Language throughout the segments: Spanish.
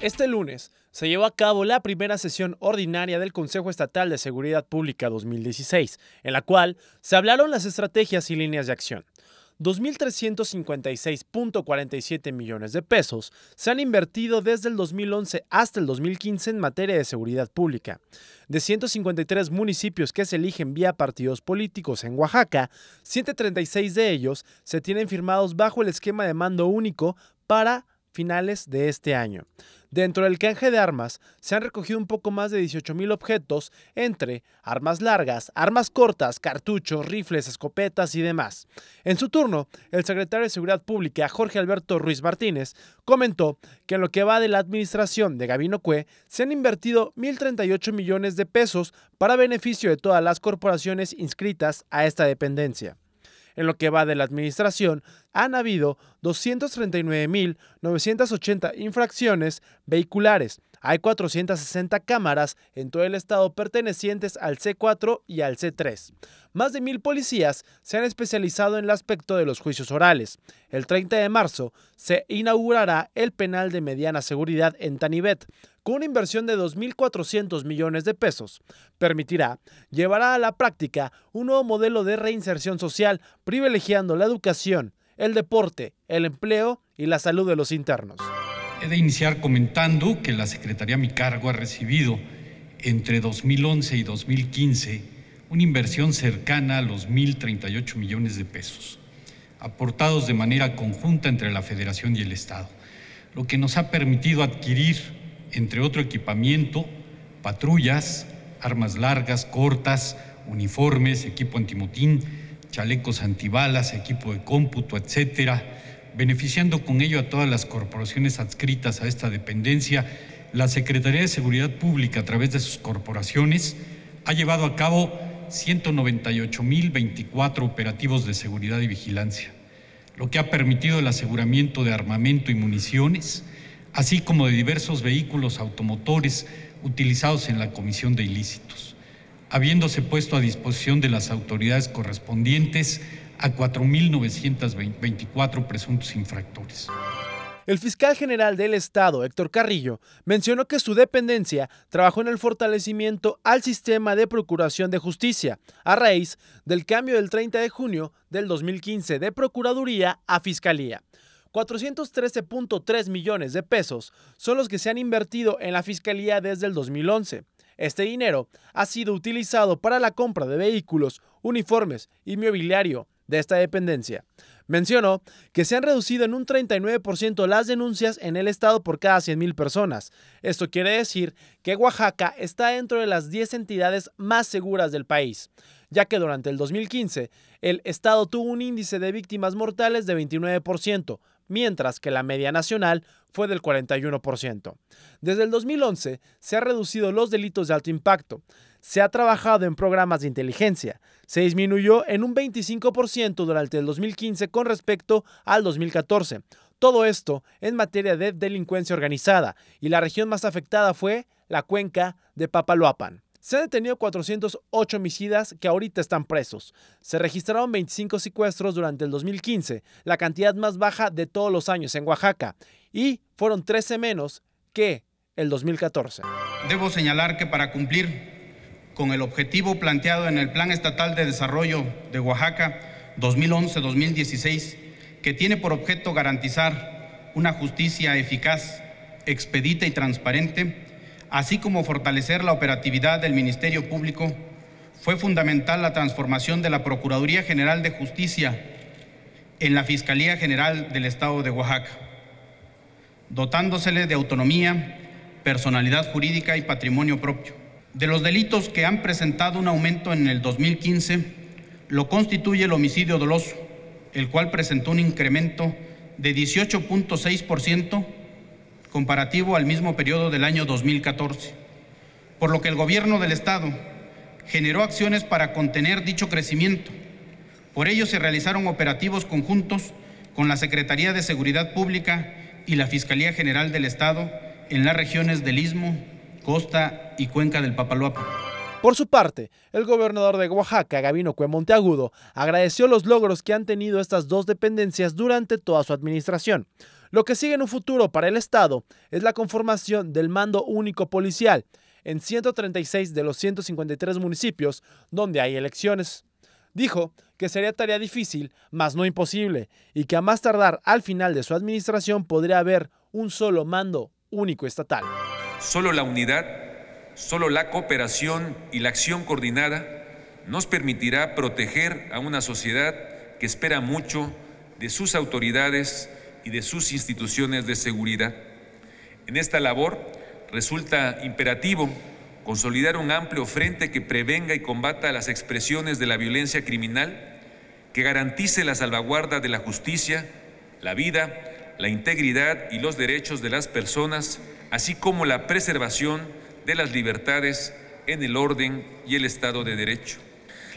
Este lunes se llevó a cabo la primera sesión ordinaria del Consejo Estatal de Seguridad Pública 2016, en la cual se hablaron las estrategias y líneas de acción. 2.356.47 millones de pesos se han invertido desde el 2011 hasta el 2015 en materia de seguridad pública. De 153 municipios que se eligen vía partidos políticos en Oaxaca, 136 de ellos se tienen firmados bajo el esquema de mando único para finales de este año. Dentro del canje de armas se han recogido un poco más de 18.000 objetos entre armas largas, armas cortas, cartuchos, rifles, escopetas y demás. En su turno, el secretario de Seguridad Pública, Jorge Alberto Ruiz Martínez, comentó que en lo que va de la administración de Gabino Cue se han invertido 1.038 millones de pesos para beneficio de todas las corporaciones inscritas a esta dependencia. En lo que va de la administración, han habido 239.980 infracciones vehiculares. Hay 460 cámaras en todo el estado pertenecientes al C4 y al C3. Más de mil policías se han especializado en el aspecto de los juicios orales. El 30 de marzo se inaugurará el penal de mediana seguridad en Tanibet, con una inversión de 2.400 millones de pesos. Permitirá, llevará a la práctica un nuevo modelo de reinserción social, privilegiando la educación, el deporte, el empleo y la salud de los internos. He de iniciar comentando que la Secretaría a mi cargo ha recibido entre 2011 y 2015 una inversión cercana a los 1.038 millones de pesos, aportados de manera conjunta entre la Federación y el Estado, lo que nos ha permitido adquirir, entre otro equipamiento, patrullas, armas largas, cortas, uniformes, equipo antimotín, chalecos antibalas, equipo de cómputo, etcétera, beneficiando con ello a todas las corporaciones adscritas a esta dependencia. La Secretaría de Seguridad Pública, a través de sus corporaciones, ha llevado a cabo 198.024 operativos de seguridad y vigilancia, lo que ha permitido el aseguramiento de armamento y municiones, así como de diversos vehículos automotores utilizados en la comisión de ilícitos habiéndose puesto a disposición de las autoridades correspondientes a 4.924 presuntos infractores. El fiscal general del Estado, Héctor Carrillo, mencionó que su dependencia trabajó en el fortalecimiento al sistema de procuración de justicia, a raíz del cambio del 30 de junio del 2015 de Procuraduría a Fiscalía. 413.3 millones de pesos son los que se han invertido en la Fiscalía desde el 2011. Este dinero ha sido utilizado para la compra de vehículos, uniformes y mobiliario de esta dependencia. Mencionó que se han reducido en un 39% las denuncias en el estado por cada 100.000 personas. Esto quiere decir que Oaxaca está dentro de las 10 entidades más seguras del país, ya que durante el 2015 el estado tuvo un índice de víctimas mortales de 29%, mientras que la media nacional fue del 41%. Desde el 2011 se han reducido los delitos de alto impacto se ha trabajado en programas de inteligencia. Se disminuyó en un 25% durante el 2015 con respecto al 2014. Todo esto en materia de delincuencia organizada y la región más afectada fue la cuenca de Papaloapan. Se han detenido 408 homicidas que ahorita están presos. Se registraron 25 secuestros durante el 2015, la cantidad más baja de todos los años en Oaxaca, y fueron 13 menos que el 2014. Debo señalar que para cumplir con el objetivo planteado en el Plan Estatal de Desarrollo de Oaxaca 2011-2016, que tiene por objeto garantizar una justicia eficaz, expedita y transparente, así como fortalecer la operatividad del Ministerio Público, fue fundamental la transformación de la Procuraduría General de Justicia en la Fiscalía General del Estado de Oaxaca, dotándosele de autonomía, personalidad jurídica y patrimonio propio. De los delitos que han presentado un aumento en el 2015, lo constituye el homicidio doloso, el cual presentó un incremento de 18.6% comparativo al mismo periodo del año 2014, por lo que el Gobierno del Estado generó acciones para contener dicho crecimiento. Por ello se realizaron operativos conjuntos con la Secretaría de Seguridad Pública y la Fiscalía General del Estado en las regiones del Istmo, costa y cuenca del Papaloapan. Por su parte, el gobernador de Oaxaca, Gabino Cue Monteagudo, agradeció los logros que han tenido estas dos dependencias durante toda su administración. Lo que sigue en un futuro para el Estado es la conformación del mando único policial en 136 de los 153 municipios donde hay elecciones. Dijo que sería tarea difícil, mas no imposible, y que a más tardar al final de su administración podría haber un solo mando único estatal. Solo la unidad, solo la cooperación y la acción coordinada nos permitirá proteger a una sociedad que espera mucho de sus autoridades y de sus instituciones de seguridad. En esta labor resulta imperativo consolidar un amplio frente que prevenga y combata las expresiones de la violencia criminal, que garantice la salvaguarda de la justicia, la vida, la integridad y los derechos de las personas así como la preservación de las libertades en el orden y el Estado de Derecho.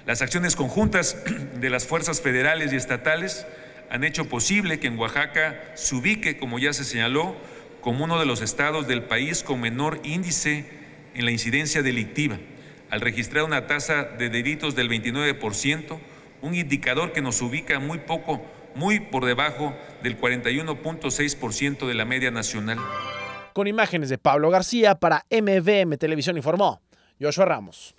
Las acciones conjuntas de las fuerzas federales y estatales han hecho posible que en Oaxaca se ubique, como ya se señaló, como uno de los estados del país con menor índice en la incidencia delictiva, al registrar una tasa de delitos del 29%, un indicador que nos ubica muy poco, muy por debajo del 41.6% de la media nacional. Con imágenes de Pablo García para MVM Televisión informó Joshua Ramos.